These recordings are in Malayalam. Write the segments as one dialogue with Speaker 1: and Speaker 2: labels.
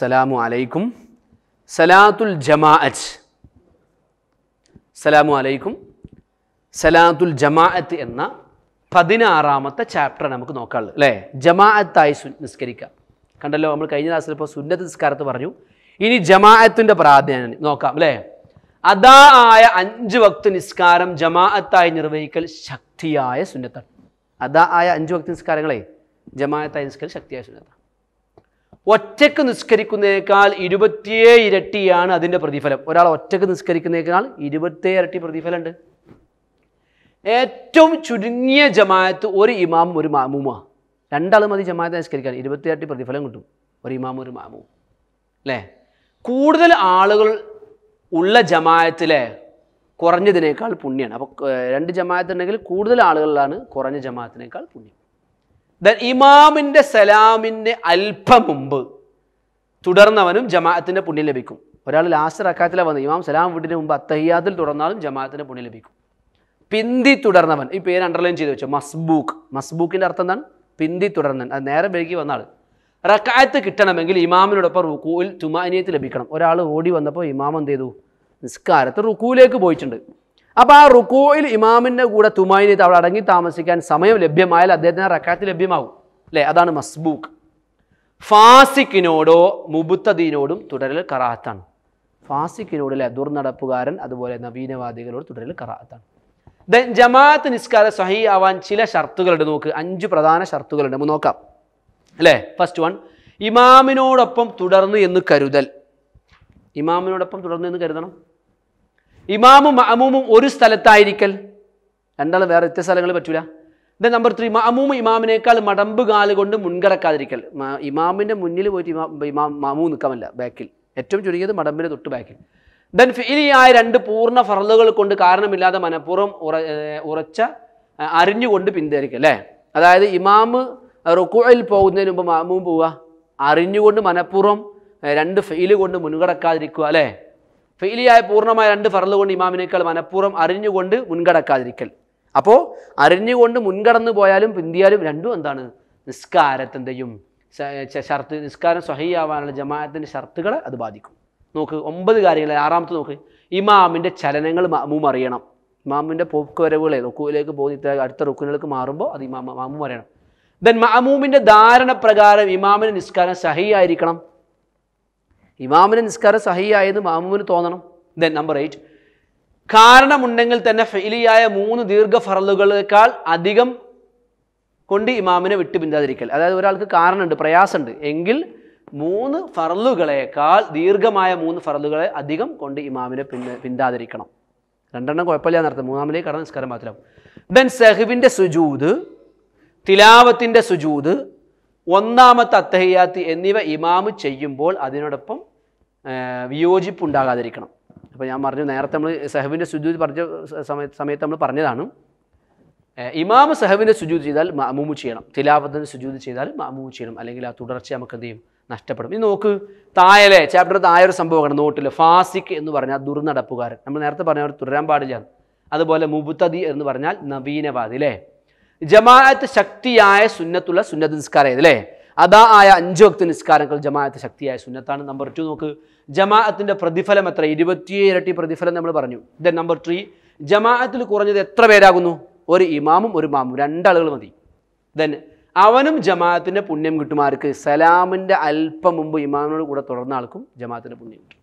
Speaker 1: സലാമു അലൈക്കും സലാത്തുൽ ജമാഅത്ത് സലാമു അലൈക്കും സലാത്തുൽ ജമാഅത്ത് എന്ന പതിനാറാമത്തെ ചാപ്റ്റർ നമുക്ക് നോക്കാനുള്ളത് അല്ലേ ജമാഅത്തായി നിസ്കരിക്കാം കണ്ടല്ലോ നമ്മൾ കഴിഞ്ഞ ക്ലാസ്സിൽ ഇപ്പോൾ സുന്നത്ത് നിസ്കാരത്ത് പറഞ്ഞു ഇനി ജമാഅത്തിൻ്റെ പ്രാധാന്യം നോക്കാം അല്ലേ അതാ ആയ അഞ്ച് വക്ത് നിസ്കാരം ജമാഅത്തായി നിർവഹിക്കൽ ശക്തിയായ സുന്നത്താണ് അതാ ആയ അഞ്ച് വക്ത് നിസ്കാരങ്ങളെ ജമാഅത്തായി നിസ്കരിക്കൽ ശക്തിയായ സുന്നത്താണ് ഒറ്റക്ക് നിസ്കരിക്കുന്നതിനേക്കാൾ ഇരുപത്തിയേ ഇരട്ടിയാണ് അതിൻ്റെ പ്രതിഫലം ഒരാൾ ഒറ്റക്ക് നിസ്കരിക്കുന്നതിനേക്കാൾ ഇരുപത്തേ ഇരട്ടി പ്രതിഫലമുണ്ട് ഏറ്റവും ചുരുങ്ങിയ ജമാഅത്ത് ഒരു ഇമാം ഒരു മാമുമാ രണ്ടാളും മതി ജമാഅത്ത് നിസ്കരിക്കാൻ ഇരട്ടി പ്രതിഫലം കിട്ടും ഒരു ഇമാം ഒരു മാമും അല്ലേ കൂടുതൽ ആളുകൾ ഉള്ള ജമാഅത്തിലെ കുറഞ്ഞതിനേക്കാൾ പുണ്യമാണ് അപ്പോൾ രണ്ട് ജമാഅത്ത് ഉണ്ടെങ്കിൽ കൂടുതൽ ആളുകളിലാണ് കുറഞ്ഞ ജമാഅത്തിനേക്കാൾ പുണ്യം ഇമാമിൻ്റെ സലാമിന് അല്പം മുമ്പ് തുടർന്നവനും ജമാഅത്തിൻ്റെ പുണ്യം ലഭിക്കും ഒരാൾ ലാസ്റ്റ് റക്കാത്തിലാണ് വന്ന് ഇമാം സലാം വീട്ടിന് മുമ്പ് അത്തഹിയാത്തിൽ തുടർന്നാലും ജമാഅത്തിൻ്റെ പുണ്യം ലഭിക്കും പിന്തി തുടർന്നവൻ ഈ പേര് അണ്ടർലൈൻ ചെയ്ത് വെച്ചു മസ്ബൂക്ക് മസ്ബൂക്കിൻ്റെ അർത്ഥം എന്താണ് പിന്തി തുടർന്നവൻ അത് നേരം വൈകി വന്നാൽ റക്കായത്ത് കിട്ടണമെങ്കിൽ ഇമാമിനോടൊപ്പം റുക്കൂൽ ചുമാനിയത്ത് ലഭിക്കണം ഒരാൾ ഓടി വന്നപ്പോൾ ഇമാം എന്ത് ചെയ്തു നിസ്കാരത്ത് റുക്കൂലേക്ക് പോയിട്ടുണ്ട് അപ്പോൾ ആ റുക്കോയിൽ ഇമാമിൻ്റെ കൂടെ തുമായിനത്ത് അവിടെ അടങ്ങി താമസിക്കാൻ സമയം ലഭ്യമായാൽ അദ്ദേഹത്തിന് റക്കാത്ത് ലഭ്യമാകും അല്ലേ അതാണ് മസ്ബൂക്ക് ഫാസിക്കിനോടോ മുബുത്തദീനോടും തുടരൽ കറാത്താണ് ഫാസിക്കിനോട് അല്ലെ ദുർനടപ്പുകാരൻ അതുപോലെ നവീനവാദികളോട് തുടരൽ കറാത്താണ് ദെൻ ജമാഅത്ത് നിസ്കാര സഹി ആവാൻ ചില ഷർത്തുകളുണ്ട് നോക്ക് അഞ്ച് പ്രധാന ഷർത്തുകളുണ്ട് നമുക്ക് നോക്കാം അല്ലേ ഫസ്റ്റ് വൺ ഇമാമിനോടൊപ്പം തുടർന്ന് എന്ന് കരുതൽ ഇമാമിനോടൊപ്പം തുടർന്ന് എന്ന് കരുതണം ഇമാമും അമൂമും ഒരു സ്ഥലത്തായിരിക്കൽ രണ്ടാൾ വേറെ വ്യത്യസ്ത സ്ഥലങ്ങൾ പറ്റൂല ദ നമ്പർ ത്രീ മഅമൂം ഇമാമിനേക്കാൾ മടമ്പ് കാല് കൊണ്ട് മുൻകടക്കാതിരിക്കൽ ഇമാമിൻ്റെ മുന്നിൽ പോയിട്ട് ഇമാ ഇമാം മാമൂ നിൽക്കാമല്ല ബാക്കിൽ ഏറ്റവും ചുരുങ്ങിയത് മടമ്പിൻ്റെ തൊട്ട് ബാക്കിൽ ദെൻ ഫീലിയായ രണ്ട് പൂർണ്ണ ഫറലുകൾ കൊണ്ട് കാരണമില്ലാതെ മനഃപൂർവ്വം ഉറ ഉറച്ച അറിഞ്ഞുകൊണ്ട് പിന്തരിക്കുക അല്ലേ അതായത് ഇമാമ് റുക്കുഴയിൽ പോകുന്നതിന് മുമ്പ് മാമൂം പോവുക അറിഞ്ഞുകൊണ്ട് മനഃപൂർവ്വം രണ്ട് ഫെയിൽ കൊണ്ട് മുൻകടക്കാതിരിക്കുക അല്ലേ ഫെയിലിയായ പൂർണ്ണമായ രണ്ട് ഫറല് കൊണ്ട് ഇമാമിനേക്കാൾ മനഃപൂർവ്വം അറിഞ്ഞുകൊണ്ട് മുൻകടക്കാതിരിക്കൽ അപ്പോൾ അറിഞ്ഞുകൊണ്ട് മുൻകടന്നു പോയാലും പിന്തിയാലും രണ്ടും എന്താണ് നിസ്കാരത്തിൻ്റെയും ഷർത്ത് നിസ്കാരം സ്വഹയാവാനുള്ള ജമാഅത്തിൻ്റെ ഷർത്തുകളെ അത് ബാധിക്കും നോക്ക് ഒമ്പത് കാര്യങ്ങൾ ആറാമത്തെ നോക്ക് ഇമാമിൻ്റെ ചലനങ്ങൾ മാമൂം അറിയണം ഇമാമിൻ്റെ പോക്കുവരവുകളെ റുക്കുവിലേക്ക് പോയി അടുത്ത റുക്കുവിലേക്ക് മാറുമ്പോൾ അത് ഇമാമ മാമൂം അറിയണം ദെൻ മാമൂമിൻ്റെ ധാരണ പ്രകാരം ഇമാമിൻ്റെ നിസ്കാരം ആയിരിക്കണം ഇമാമിന് നിസ്കാരം സഹിയായെന്ന് മാമുവിന് തോന്നണം ദെൻ നമ്പർ എയ്റ്റ് കാരണമുണ്ടെങ്കിൽ തന്നെ ഫെയിലിയായ മൂന്ന് ദീർഘ ഫറലുകളേക്കാൾ അധികം കൊണ്ട് ഇമാമിനെ വിട്ടു പിന്താതിരിക്കൽ അതായത് ഒരാൾക്ക് കാരണമുണ്ട് പ്രയാസമുണ്ട് എങ്കിൽ മൂന്ന് ഫറലുകളേക്കാൾ ദീർഘമായ മൂന്ന് ഫറലുകളെ അധികം കൊണ്ട് ഇമാമിനെ പിന്നെ പിന്താതിരിക്കണം രണ്ടെണ്ണം കുഴപ്പമില്ല നടത്തും മൂന്നാമലേക്ക് കടന്ന് നിസ്കാരം മാത്രം ദെൻ സെഹുവിൻ്റെ സുജൂത് തിലാവത്തിൻ്റെ സുജൂത് ഒന്നാമത്തെ അത്തഹിയാത്ത് എന്നിവ ഇമാമ് ചെയ്യുമ്പോൾ അതിനോടൊപ്പം വിയോജിപ്പ് ഉണ്ടാകാതിരിക്കണം അപ്പോൾ ഞാൻ പറഞ്ഞു നേരത്തെ നമ്മൾ സെഹബിൻ്റെ സുജൂദ് പറഞ്ഞ സമയത്ത് സമയത്ത് നമ്മൾ പറഞ്ഞതാണ് ഇമാം സെഹബിൻ്റെ സുജൂദ് ചെയ്താൽ മമൂമു ചെയ്യണം തിലാപത്തിൻ്റെ സുജൂദ് ചെയ്താൽ മമൂമു ചെയ്യണം അല്ലെങ്കിൽ ആ തുടർച്ച നമുക്ക് എന്ത് ചെയ്യും നഷ്ടപ്പെടും ഇനി നോക്ക് തായലെ ചാപ്റ്റർ തായ ഒരു സംഭവമാണ് നോട്ടിൽ ഫാസിക് എന്ന് പറഞ്ഞാൽ ദുർനടപ്പുകാരൻ നമ്മൾ നേരത്തെ പറഞ്ഞ അവർ തുടരാൻ പാടില്ല അതുപോലെ മുബുത്തതി എന്ന് പറഞ്ഞാൽ നവീനവാദി അല്ലേ ജമാഅത്ത് ശക്തിയായ സുന്നത്തുള്ള സുന്നത് നിസ്കാരം അല്ലേ അതാ ആയ അഞ്ച് വക്ത നിസ്കാരങ്ങൾ ജമാഅത്ത് ശക്തിയായ സുന്നത്താണ് നമ്പർ ടു നോക്ക് ജമാഅത്തിൻ്റെ പ്രതിഫലം എത്ര ഇരുപത്തിയേ ഇരട്ടി പ്രതിഫലം നമ്മൾ പറഞ്ഞു ദെൻ നമ്പർ ത്രീ ജമാഅത്തിൽ കുറഞ്ഞത് എത്ര പേരാകുന്നു ഒരു ഇമാമും ഒരു മാമും രണ്ടാളുകൾ മതി ദെൻ അവനും ജമാഅത്തിൻ്റെ പുണ്യം കിട്ടുമാർക്ക് സലാമിൻ്റെ അല്പം മുമ്പ് ഇമാമിനോട് കൂടെ തുടർന്ന ആൾക്കും ജമാഅത്തിൻ്റെ പുണ്യം കിട്ടും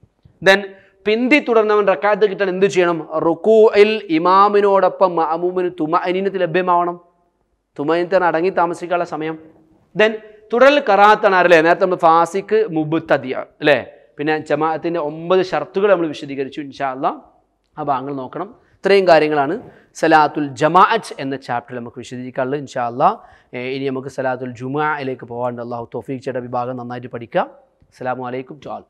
Speaker 1: ദെൻ പിന്തി തുടർന്നവൻ റക്കാത്ത് കിട്ടാൻ എന്ത് ചെയ്യണം റുക്കൂയിൽ ഇമാമിനോടൊപ്പം മാമൂമിന് തുമ അനീനത്ത് ലഭ്യമാവണം തുമയനത്തിന് അടങ്ങി താമസിക്കാനുള്ള സമയം ദെൻ തുടൽ കറാത്താണ് അല്ലേ നേരത്തെ നമ്മൾ ഫാസിക്ക് മുബുത്തതിയ അല്ലേ പിന്നെ ജമാഅത്തിൻ്റെ ഒമ്പത് ഷർത്തുകൾ നമ്മൾ വിശദീകരിച്ചു ഇൻഷാല്ല ആ ഭാഗങ്ങൾ നോക്കണം ഇത്രയും കാര്യങ്ങളാണ് സലാത്തുൽ ജമാഅത്ത് എന്ന ചാപ്റ്റർ നമുക്ക് വിശദീകരിക്കാനുള്ളത് ഇൻഷാല്ല ഇനി നമുക്ക് സലാത്തുൽ ജുമാഅയിലേക്ക് പോകാണ്ട് അള്ളാഹു തോഫീഖ് ചേട്ട വിഭാഗം നന്നായിട്ട് പഠിക്കാം അസ്സാം വലൈക്കും ജോൽ